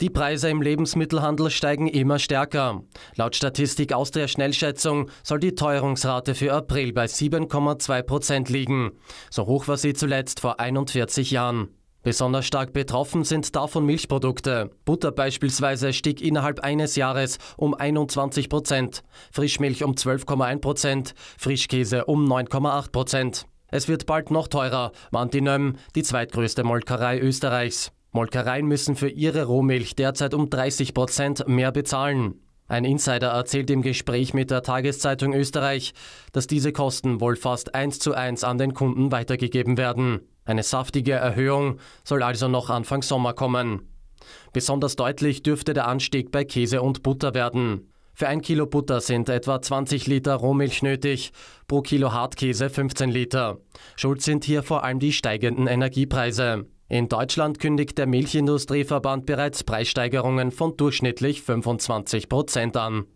Die Preise im Lebensmittelhandel steigen immer stärker. Laut Statistik Austria Schnellschätzung soll die Teuerungsrate für April bei 7,2 Prozent liegen. So hoch war sie zuletzt vor 41 Jahren. Besonders stark betroffen sind davon Milchprodukte. Butter beispielsweise stieg innerhalb eines Jahres um 21 Prozent, Frischmilch um 12,1 Prozent, Frischkäse um 9,8 Prozent. Es wird bald noch teurer, warnt die NÖM, die zweitgrößte Molkerei Österreichs. Molkereien müssen für ihre Rohmilch derzeit um 30 Prozent mehr bezahlen. Ein Insider erzählt im Gespräch mit der Tageszeitung Österreich, dass diese Kosten wohl fast eins zu eins an den Kunden weitergegeben werden. Eine saftige Erhöhung soll also noch Anfang Sommer kommen. Besonders deutlich dürfte der Anstieg bei Käse und Butter werden. Für ein Kilo Butter sind etwa 20 Liter Rohmilch nötig, pro Kilo Hartkäse 15 Liter. Schuld sind hier vor allem die steigenden Energiepreise. In Deutschland kündigt der Milchindustrieverband bereits Preissteigerungen von durchschnittlich 25 Prozent an.